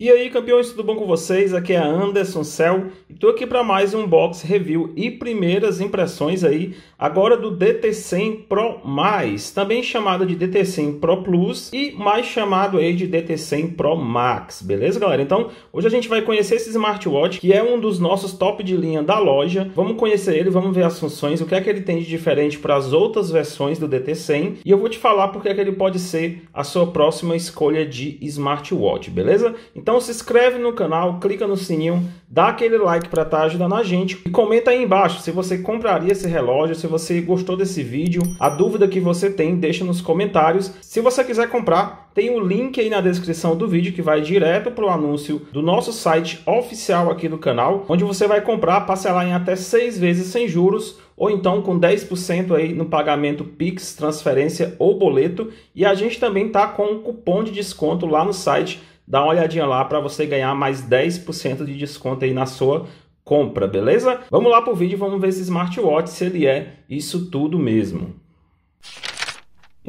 E aí, campeões, tudo bom com vocês? Aqui é Anderson Cell e tô aqui para mais um box review e primeiras impressões aí agora do DT100 Pro+, também chamado de DT100 Pro Plus e mais chamado aí de DT100 Pro Max, beleza, galera? Então, hoje a gente vai conhecer esse smartwatch, que é um dos nossos top de linha da loja. Vamos conhecer ele, vamos ver as funções, o que é que ele tem de diferente para as outras versões do DT100 e eu vou te falar porque é que ele pode ser a sua próxima escolha de smartwatch, beleza? Então, então se inscreve no canal, clica no sininho, dá aquele like para estar tá ajudando a gente e comenta aí embaixo se você compraria esse relógio, se você gostou desse vídeo, a dúvida que você tem, deixa nos comentários. Se você quiser comprar, tem o um link aí na descrição do vídeo que vai direto para o anúncio do nosso site oficial aqui do canal, onde você vai comprar, parcelar em até seis vezes sem juros ou então com 10% aí no pagamento Pix, transferência ou boleto. E a gente também tá com um cupom de desconto lá no site dá uma olhadinha lá para você ganhar mais 10% de desconto aí na sua compra, beleza? Vamos lá pro vídeo, e vamos ver esse smartwatch se ele é isso tudo mesmo.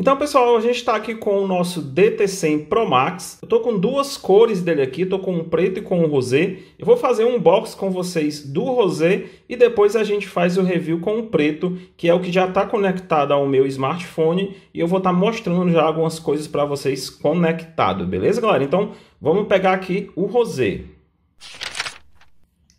Então, pessoal, a gente está aqui com o nosso DT100 Pro Max. Eu tô com duas cores dele aqui, tô com um preto e com um rosé. Eu vou fazer um box com vocês do rosé e depois a gente faz o review com o preto, que é o que já está conectado ao meu smartphone e eu vou estar tá mostrando já algumas coisas para vocês conectado, beleza, galera? Então, vamos pegar aqui o rosé.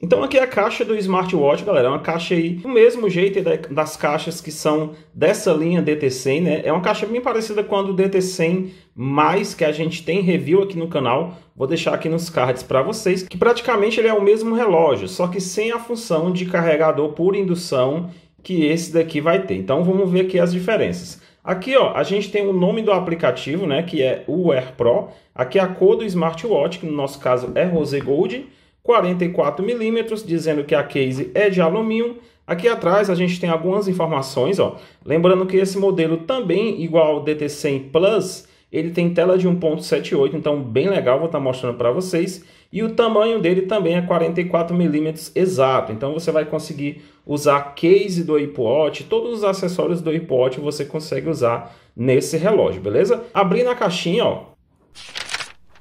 Então aqui é a caixa do smartwatch, galera, é uma caixa aí do mesmo jeito das caixas que são dessa linha DT100, né? É uma caixa bem parecida com a do DT100+, mais que a gente tem review aqui no canal, vou deixar aqui nos cards para vocês, que praticamente ele é o mesmo relógio, só que sem a função de carregador por indução que esse daqui vai ter. Então vamos ver aqui as diferenças. Aqui ó, a gente tem o nome do aplicativo, né, que é o Air Pro. Aqui é a cor do smartwatch, que no nosso caso é rose gold. 44 milímetros, dizendo que a case é de alumínio. Aqui atrás a gente tem algumas informações, ó. Lembrando que esse modelo também igual ao DT100 Plus, ele tem tela de 1.78, então bem legal, vou estar tá mostrando para vocês. E o tamanho dele também é 44 milímetros exato, então você vai conseguir usar a case do iPod, todos os acessórios do iPod você consegue usar nesse relógio, beleza? Abrindo a caixinha, ó,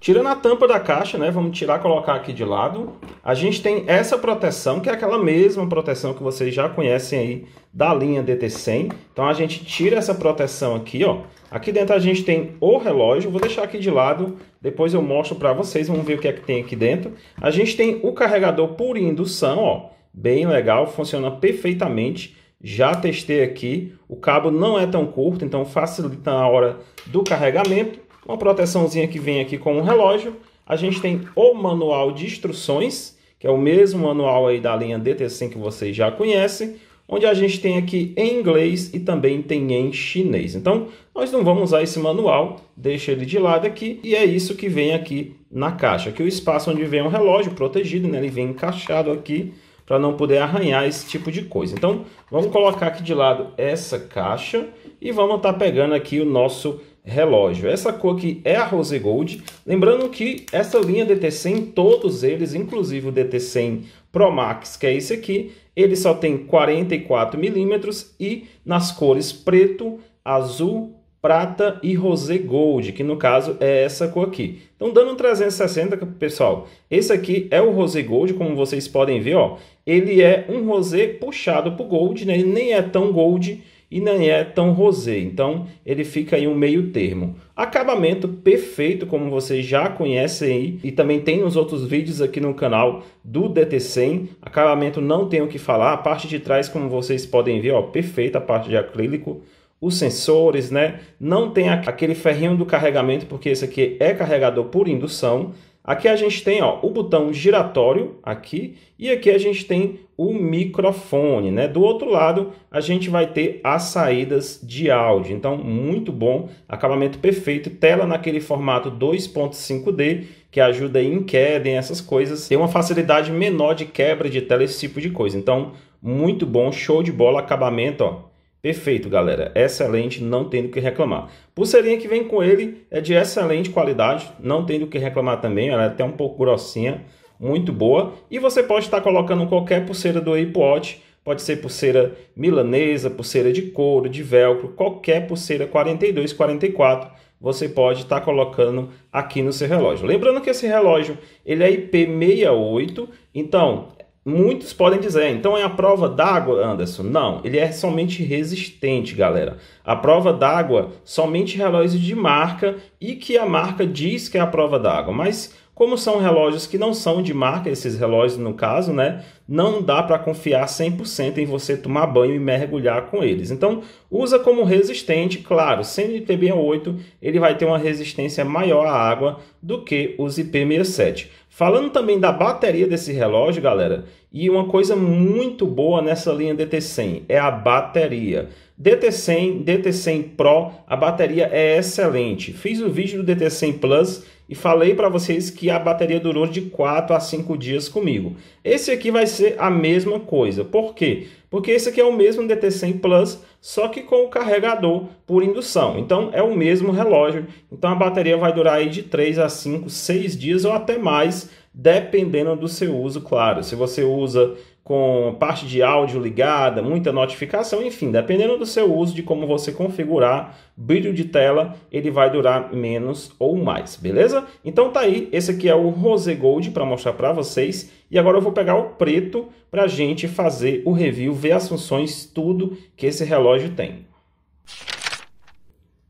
Tirando a tampa da caixa, né? Vamos tirar, colocar aqui de lado. A gente tem essa proteção, que é aquela mesma proteção que vocês já conhecem aí da linha DT100. Então a gente tira essa proteção aqui, ó. Aqui dentro a gente tem o relógio, vou deixar aqui de lado, depois eu mostro para vocês, vamos ver o que é que tem aqui dentro. A gente tem o carregador por indução, ó. Bem legal, funciona perfeitamente. Já testei aqui, o cabo não é tão curto, então facilita na hora do carregamento. Uma proteçãozinha que vem aqui com um relógio. A gente tem o manual de instruções, que é o mesmo manual aí da linha DT100 que vocês já conhecem, onde a gente tem aqui em inglês e também tem em chinês. Então, nós não vamos usar esse manual, deixa ele de lado aqui, e é isso que vem aqui na caixa, que o espaço onde vem o relógio protegido, né? ele vem encaixado aqui para não poder arranhar esse tipo de coisa. Então, vamos colocar aqui de lado essa caixa e vamos estar tá pegando aqui o nosso relógio. Essa cor aqui é a Rose Gold. Lembrando que essa linha DT100, todos eles, inclusive o DT100 Pro Max, que é esse aqui, ele só tem 44 milímetros e nas cores preto, azul, prata e rosé gold, que no caso é essa cor aqui. Então dando um 360, pessoal, esse aqui é o rosé gold, como vocês podem ver, ó. Ele é um rosé puxado pro gold, né? Ele nem é tão gold e nem é tão rosé, então ele fica aí um meio termo. Acabamento perfeito, como vocês já conhecem aí, e também tem nos outros vídeos aqui no canal do DT100. Acabamento não tem o que falar, a parte de trás, como vocês podem ver, ó, perfeita a parte de acrílico. Os sensores, né? Não tem aquele ferrinho do carregamento, porque esse aqui é carregador por indução Aqui a gente tem ó, o botão giratório aqui e aqui a gente tem o microfone, né? Do outro lado a gente vai ter as saídas de áudio. Então muito bom, acabamento perfeito, tela naquele formato 2.5D que ajuda em queda, em essas coisas. Tem uma facilidade menor de quebra de tela, esse tipo de coisa. Então muito bom, show de bola, acabamento ó, Perfeito, galera. Excelente, não tendo que reclamar. Pulseirinha que vem com ele é de excelente qualidade, não tendo que reclamar também. Ela é até um pouco grossinha, muito boa. E você pode estar colocando qualquer pulseira do Watch. Pode ser pulseira milanesa, pulseira de couro, de velcro, qualquer pulseira 42, 44 você pode estar tá colocando aqui no seu relógio. Lembrando que esse relógio ele é IP68, então Muitos podem dizer, então é a prova d'água, Anderson. Não, ele é somente resistente, galera. A prova d'água somente relógio de marca e que a marca diz que é a prova d'água. Mas como são relógios que não são de marca, esses relógios no caso, né? Não dá para confiar 100% em você tomar banho e mergulhar com eles. Então, usa como resistente, claro, sendo IPB8, ele vai ter uma resistência maior à água do que os IP67. Falando também da bateria desse relógio, galera, e uma coisa muito boa nessa linha DT100 é a bateria. DT100, DT100 Pro, a bateria é excelente. Fiz o vídeo do DT100 Plus e falei para vocês que a bateria durou de 4 a 5 dias comigo. Esse aqui vai ser a mesma coisa. Por quê? Porque esse aqui é o mesmo DT100 Plus, só que com o carregador por indução. Então é o mesmo relógio. Então a bateria vai durar aí de 3 a 5, 6 dias ou até mais, dependendo do seu uso, claro. Se você usa com parte de áudio ligada, muita notificação, enfim, dependendo do seu uso, de como você configurar, brilho de tela, ele vai durar menos ou mais, beleza? Então tá aí, esse aqui é o Rose Gold para mostrar para vocês, e agora eu vou pegar o preto para gente fazer o review, ver as funções, tudo que esse relógio tem.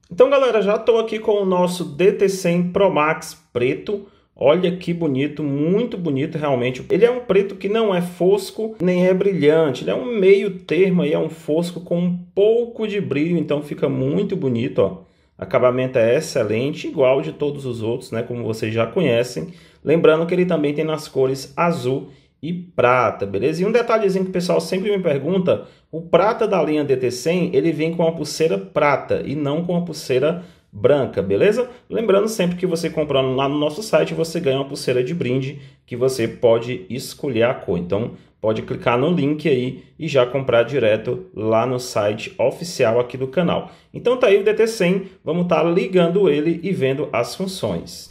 Então galera, já estou aqui com o nosso DT100 Pro Max preto, Olha que bonito, muito bonito realmente. Ele é um preto que não é fosco, nem é brilhante. Ele é um meio termo aí, é um fosco com um pouco de brilho, então fica muito bonito, ó. Acabamento é excelente, igual de todos os outros, né, como vocês já conhecem. Lembrando que ele também tem nas cores azul e prata, beleza? E um detalhezinho que o pessoal sempre me pergunta, o prata da linha DT100, ele vem com a pulseira prata e não com a pulseira branca, beleza? Lembrando sempre que você comprando lá no nosso site, você ganha uma pulseira de brinde que você pode escolher a cor. Então, pode clicar no link aí e já comprar direto lá no site oficial aqui do canal. Então tá aí o DT100, vamos estar tá ligando ele e vendo as funções.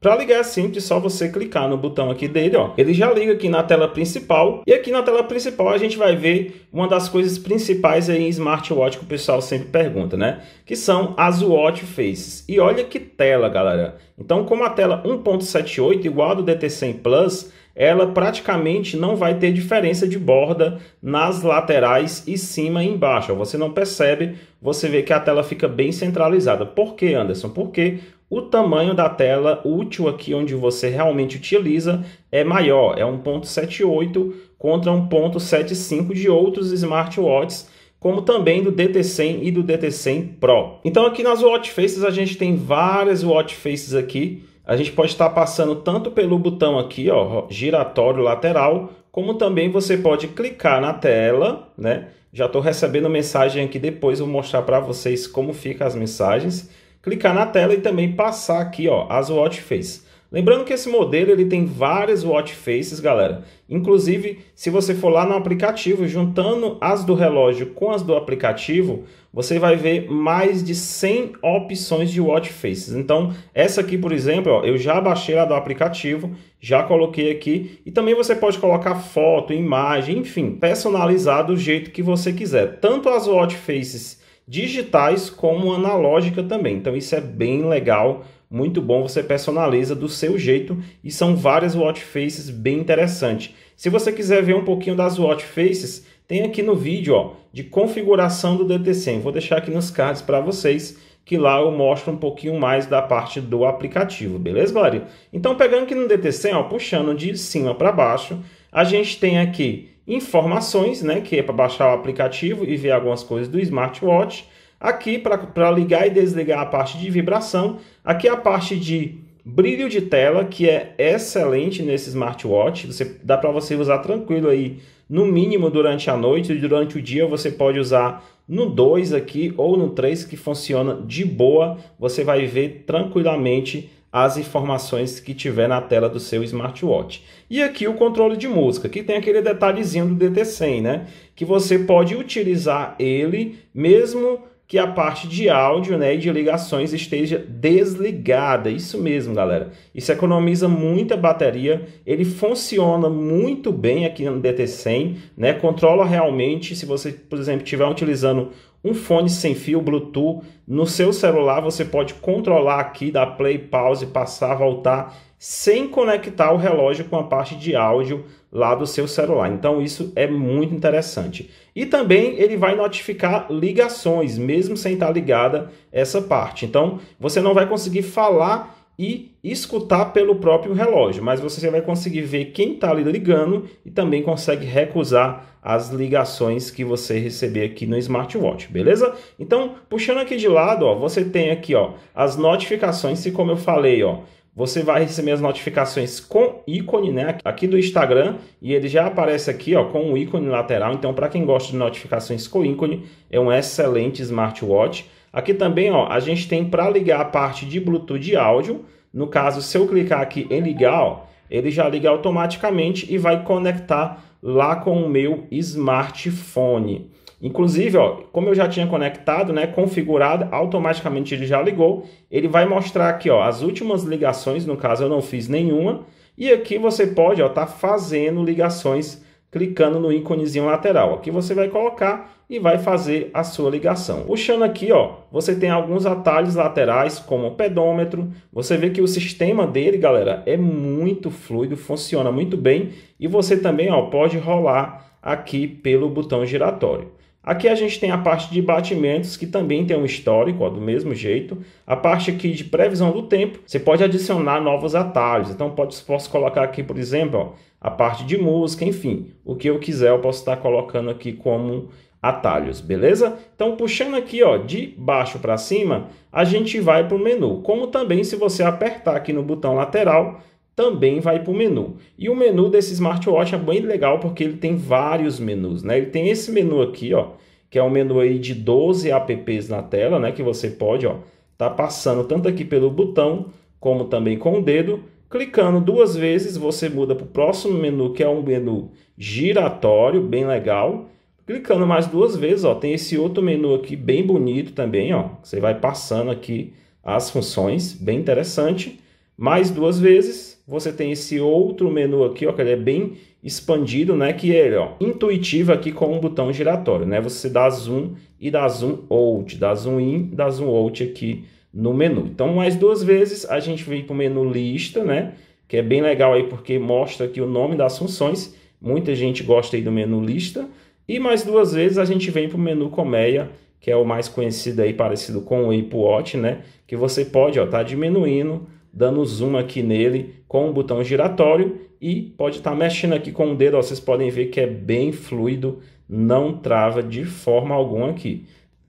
Para ligar é simples, só você clicar no botão aqui dele, ó. Ele já liga aqui na tela principal. E aqui na tela principal a gente vai ver uma das coisas principais aí em smartwatch que o pessoal sempre pergunta, né? Que são as watch faces. E olha que tela, galera. Então, como a tela 1.78 igual a do DT100 Plus, ela praticamente não vai ter diferença de borda nas laterais e cima e embaixo. Você não percebe, você vê que a tela fica bem centralizada. Por que, Anderson? Porque o tamanho da tela útil aqui onde você realmente utiliza é maior, é 1.78 contra 1.75 de outros smartwatches, como também do DT100 e do DT100 Pro. Então aqui nas watch faces a gente tem várias watch faces aqui. A gente pode estar passando tanto pelo botão aqui, ó, giratório lateral, como também você pode clicar na tela, né? Já estou recebendo mensagem aqui, depois vou mostrar para vocês como fica as mensagens clicar na tela e também passar aqui ó, as watch faces. Lembrando que esse modelo ele tem várias watch faces, galera. Inclusive, se você for lá no aplicativo, juntando as do relógio com as do aplicativo, você vai ver mais de 100 opções de watch faces. Então, essa aqui, por exemplo, ó, eu já baixei lá do aplicativo, já coloquei aqui. E também você pode colocar foto, imagem, enfim, personalizar do jeito que você quiser. Tanto as watch faces digitais como analógica também. Então isso é bem legal, muito bom, você personaliza do seu jeito e são várias watch faces bem interessantes. Se você quiser ver um pouquinho das watch faces, tem aqui no vídeo ó, de configuração do DTC. Vou deixar aqui nos cards para vocês, que lá eu mostro um pouquinho mais da parte do aplicativo, beleza, galera? Então, pegando aqui no DT100, ó, puxando de cima para baixo, a gente tem aqui informações, né, que é para baixar o aplicativo e ver algumas coisas do smartwatch. Aqui, para ligar e desligar a parte de vibração. Aqui é a parte de brilho de tela, que é excelente nesse smartwatch. Você, dá para você usar tranquilo aí, no mínimo durante a noite. E durante o dia você pode usar no 2 aqui ou no 3, que funciona de boa. Você vai ver tranquilamente as informações que tiver na tela do seu smartwatch. E aqui o controle de música, que tem aquele detalhezinho do DT100, né? Que você pode utilizar ele mesmo que a parte de áudio né, e de ligações esteja desligada. Isso mesmo, galera. Isso economiza muita bateria. Ele funciona muito bem aqui no DT100. Né? Controla realmente. Se você, por exemplo, estiver utilizando um fone sem fio Bluetooth no seu celular, você pode controlar aqui, dar play, pause, passar, voltar, sem conectar o relógio com a parte de áudio lá do seu celular. Então isso é muito interessante. E também ele vai notificar ligações, mesmo sem estar ligada essa parte. Então você não vai conseguir falar e escutar pelo próprio relógio, mas você vai conseguir ver quem está lhe ligando e também consegue recusar as ligações que você receber aqui no smartwatch, beleza? Então, puxando aqui de lado, ó, você tem aqui ó, as notificações, e como eu falei, ó, você vai receber as notificações com ícone, né? Aqui do Instagram e ele já aparece aqui, ó, com o um ícone lateral. Então, para quem gosta de notificações com ícone, é um excelente smartwatch. Aqui também ó, a gente tem para ligar a parte de Bluetooth de áudio. No caso, se eu clicar aqui em ligar, ó, ele já liga automaticamente e vai conectar lá com o meu smartphone. Inclusive, ó, como eu já tinha conectado, né, configurado, automaticamente ele já ligou. Ele vai mostrar aqui ó, as últimas ligações, no caso eu não fiz nenhuma. E aqui você pode estar tá fazendo ligações clicando no íconezinho lateral. Aqui você vai colocar e vai fazer a sua ligação. Puxando aqui, ó, você tem alguns atalhos laterais, como o pedômetro. Você vê que o sistema dele, galera, é muito fluido, funciona muito bem. E você também ó, pode rolar aqui pelo botão giratório. Aqui a gente tem a parte de batimentos, que também tem um histórico, ó, do mesmo jeito. A parte aqui de previsão do tempo, você pode adicionar novos atalhos. Então, pode, posso colocar aqui, por exemplo, ó, a parte de música, enfim. O que eu quiser, eu posso estar colocando aqui como atalhos, beleza? Então, puxando aqui ó, de baixo para cima, a gente vai para o menu. Como também, se você apertar aqui no botão lateral, também vai para o menu. E o menu desse smartwatch é bem legal porque ele tem vários menus, né? Ele tem esse menu aqui, ó, que é um menu aí de 12 apps na tela, né, que você pode, ó, tá passando tanto aqui pelo botão como também com o dedo. Clicando duas vezes, você muda para o próximo menu, que é um menu giratório, bem legal. Clicando mais duas vezes, ó, tem esse outro menu aqui bem bonito também, ó. Você vai passando aqui as funções, bem interessante. Mais duas vezes, você tem esse outro menu aqui, ó, que ele é bem expandido, né, que é ele, ó, intuitivo aqui com um botão giratório, né? Você dá zoom e dá zoom out, dá zoom in, dá zoom out aqui no menu. Então, mais duas vezes a gente vem para o menu lista, né? Que é bem legal aí porque mostra aqui o nome das funções. Muita gente gosta aí do menu lista. E mais duas vezes a gente vem para o menu colmeia, que é o mais conhecido aí, parecido com o Apple Watch, né? Que você pode, ó, tá diminuindo dando zoom aqui nele com o botão giratório e pode estar tá mexendo aqui com o dedo, ó, vocês podem ver que é bem fluido, não trava de forma alguma aqui.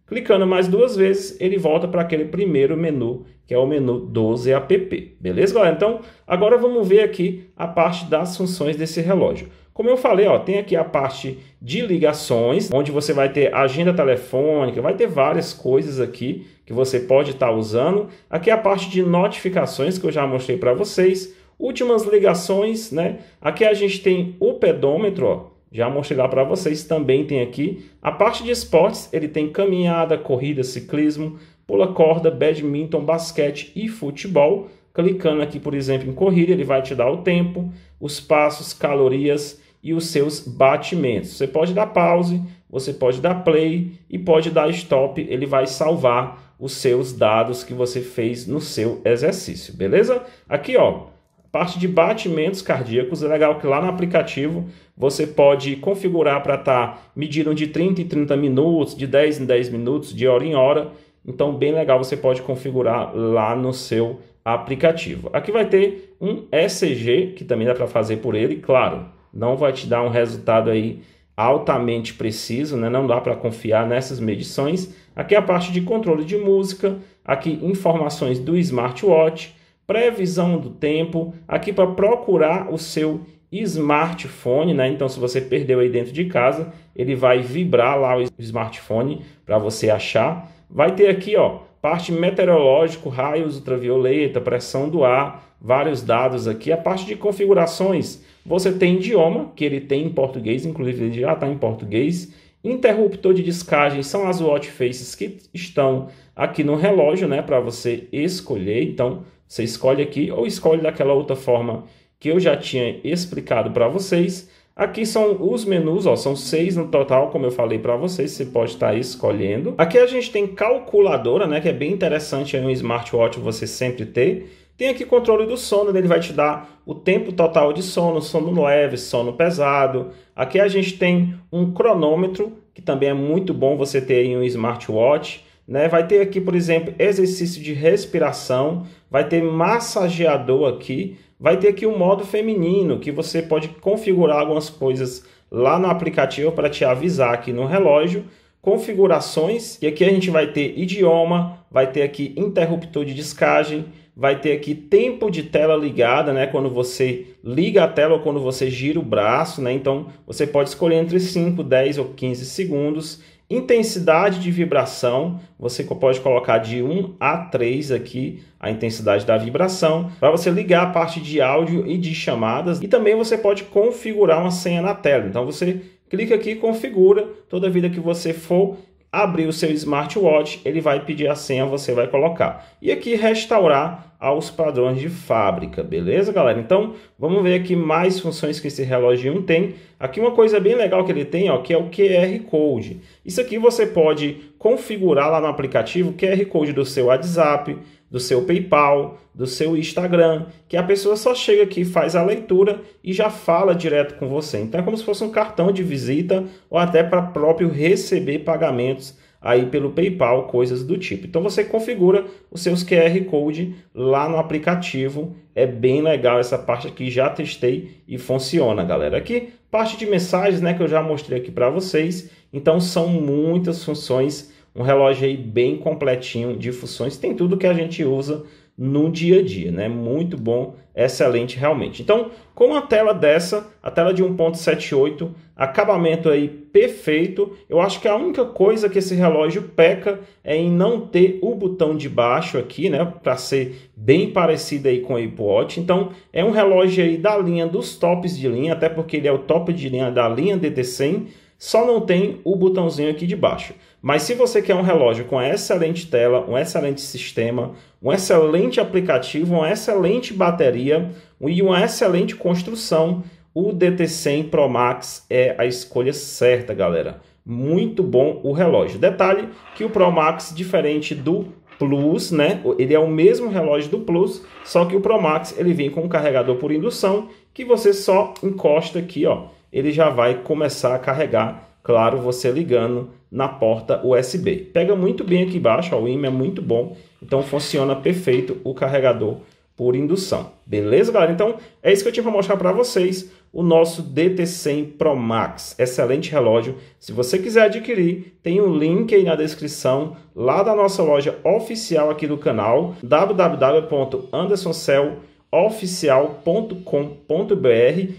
Clicando mais duas vezes, ele volta para aquele primeiro menu, que é o menu 12 app. Beleza, galera? Então, agora vamos ver aqui a parte das funções desse relógio. Como eu falei, ó, tem aqui a parte de ligações, onde você vai ter agenda telefônica, vai ter várias coisas aqui que você pode estar tá usando. Aqui é a parte de notificações que eu já mostrei para vocês. Últimas ligações, né? Aqui a gente tem o pedômetro, ó. já mostrei lá para vocês, também tem aqui. A parte de esportes, ele tem caminhada, corrida, ciclismo, pula corda, badminton, basquete e futebol. Clicando aqui, por exemplo, em corrida, ele vai te dar o tempo, os passos, calorias e os seus batimentos. Você pode dar pause, você pode dar play e pode dar stop, ele vai salvar os seus dados que você fez no seu exercício, beleza? Aqui, ó, parte de batimentos cardíacos, é legal que lá no aplicativo você pode configurar para estar tá medindo de 30 em 30 minutos, de 10 em 10 minutos, de hora em hora. Então, bem legal, você pode configurar lá no seu aplicativo. Aqui vai ter um ECG, que também dá para fazer por ele, claro, não vai te dar um resultado aí altamente preciso, né? não dá para confiar nessas medições. Aqui é a parte de controle de música, aqui informações do smartwatch, previsão do tempo, aqui para procurar o seu smartphone, né? Então, se você perdeu aí dentro de casa, ele vai vibrar lá o smartphone para você achar. Vai ter aqui, ó, parte meteorológico, raios ultravioleta, pressão do ar, vários dados aqui. A parte de configurações, você tem idioma, que ele tem em português, inclusive ele já está em português. Interruptor de descagem são as watch faces que estão aqui no relógio, né, para você escolher. Então, você escolhe aqui ou escolhe daquela outra forma que eu já tinha explicado para vocês. Aqui são os menus, ó, são seis no total, como eu falei para vocês, você pode estar tá escolhendo. Aqui a gente tem calculadora, né, que é bem interessante em é um smartwatch você sempre ter. Tem aqui controle do sono, ele vai te dar o tempo total de sono, sono leve, sono pesado. Aqui a gente tem um cronômetro, que também é muito bom você ter em um smartwatch. Né? Vai ter aqui, por exemplo, exercício de respiração, vai ter massageador aqui, vai ter aqui o um modo feminino, que você pode configurar algumas coisas lá no aplicativo para te avisar aqui no relógio, configurações, e aqui a gente vai ter idioma, vai ter aqui interruptor de descagem, vai ter aqui tempo de tela ligada, né? Quando você liga a tela ou quando você gira o braço, né? Então você pode escolher entre 5, 10 ou 15 segundos. Intensidade de vibração, você pode colocar de 1 a 3 aqui a intensidade da vibração, para você ligar a parte de áudio e de chamadas. E também você pode configurar uma senha na tela. Então você clica aqui configura toda vida que você for abrir o seu smartwatch, ele vai pedir a senha, você vai colocar. E aqui restaurar aos padrões de fábrica, beleza, galera? Então, vamos ver aqui mais funções que esse relógio tem. Aqui uma coisa bem legal que ele tem, ó, que é o QR Code. Isso aqui você pode configurar lá no aplicativo, QR Code do seu WhatsApp, do seu PayPal, do seu Instagram, que a pessoa só chega aqui, faz a leitura e já fala direto com você. Então é como se fosse um cartão de visita ou até para próprio receber pagamentos aí pelo PayPal, coisas do tipo. Então você configura os seus QR Code lá no aplicativo. É bem legal essa parte aqui, já testei e funciona, galera. Aqui, parte de mensagens, né, que eu já mostrei aqui para vocês. Então são muitas funções um relógio aí bem completinho de funções, tem tudo que a gente usa no dia a dia, né? Muito bom, excelente realmente. Então, com a tela dessa, a tela de 1.78, acabamento aí perfeito, eu acho que a única coisa que esse relógio peca é em não ter o botão de baixo aqui, né? Para ser bem parecido aí com o Apple Watch. Então, é um relógio aí da linha dos tops de linha, até porque ele é o top de linha da linha DT100 só não tem o botãozinho aqui de baixo. Mas se você quer um relógio com excelente tela, um excelente sistema, um excelente aplicativo, uma excelente bateria e uma excelente construção, o DT100 Pro Max é a escolha certa, galera. Muito bom o relógio. Detalhe que o Pro Max, diferente do Plus, né? Ele é o mesmo relógio do Plus, só que o Pro Max ele vem com um carregador por indução que você só encosta aqui, ó ele já vai começar a carregar, claro, você ligando na porta USB. Pega muito bem aqui embaixo, ó, o ime é muito bom, então funciona perfeito o carregador por indução. Beleza, galera? Então, é isso que eu tinha para mostrar para vocês, o nosso DT100 Pro Max. Excelente relógio. Se você quiser adquirir, tem o um link aí na descrição, lá da nossa loja oficial aqui do canal, www.andersoncel.com oficial.com.br.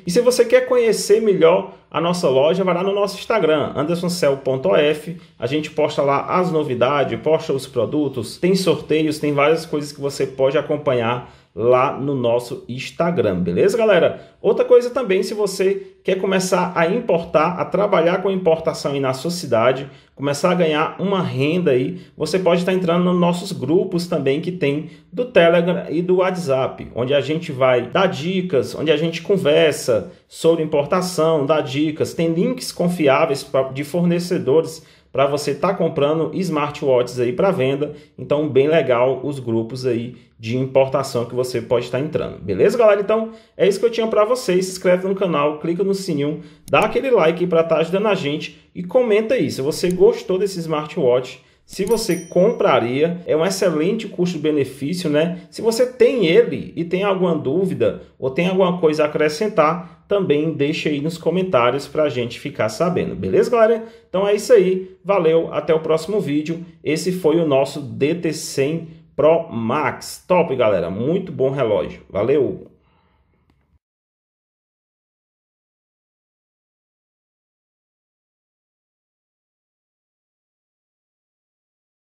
E se você quer conhecer melhor a nossa loja, vai lá no nosso Instagram, andersoncel.of. A gente posta lá as novidades, posta os produtos, tem sorteios, tem várias coisas que você pode acompanhar lá no nosso Instagram, beleza, galera? Outra coisa também, se você quer começar a importar, a trabalhar com importação aí na sua cidade, começar a ganhar uma renda aí, você pode estar entrando nos nossos grupos também que tem do Telegram e do WhatsApp, onde a gente vai dar dicas, onde a gente conversa sobre importação, dar dicas, tem links confiáveis de fornecedores para você estar tá comprando smartwatches aí para venda. Então, bem legal os grupos aí de importação que você pode estar tá entrando. Beleza, galera? Então, é isso que eu tinha para vocês. Se inscreve no canal, clica no sininho, dá aquele like para estar tá ajudando a gente e comenta aí se você gostou desse smartwatch. Se você compraria, é um excelente custo-benefício, né? Se você tem ele e tem alguma dúvida ou tem alguma coisa a acrescentar, também deixa aí nos comentários para a gente ficar sabendo, beleza, galera? Então é isso aí, valeu, até o próximo vídeo. Esse foi o nosso DT100 Pro Max. Top, galera, muito bom relógio, valeu!